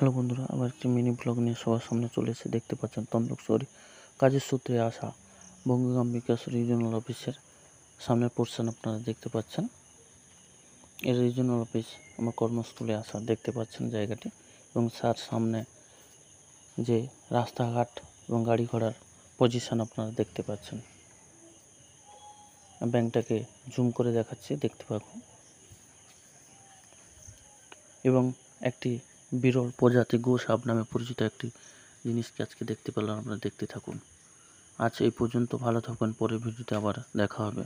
hello বন্ধুরা আবার একটি মিনি ব্লগ নিয়ে সবার সামনে চলে এসে দেখতে পাচ্ছেন তমলুক সরি কাজের সূত্রে আসা বঙ্গগ্রাম বিকাশ রিজিওনাল অফিসের সামনের পোর্শন আপনারা দেখতে পাচ্ছেন এর রিজিওনাল অফিস আমার কর্মস্থলে আসা দেখতে পাচ্ছেন জায়গাটি এবং স্যার সামনে যে রাস্তাঘাট এবং গাড়ি ঘোড়ার পজিশন আপনারা দেখতে পাচ্ছেন ব্যাংকটাকে জুম করে দেখাচ্ছি দেখতে পাবেন এবং একটি বিরল প্রজাতি গো সাপ নামে পরিচিত একটি জিনিসকে আজকে দেখতে পেলাম আপনারা দেখতে থাকুন আজ এই পর্যন্ত ভালো থাকুন পরের ভিডিওতে আবার দেখা হবে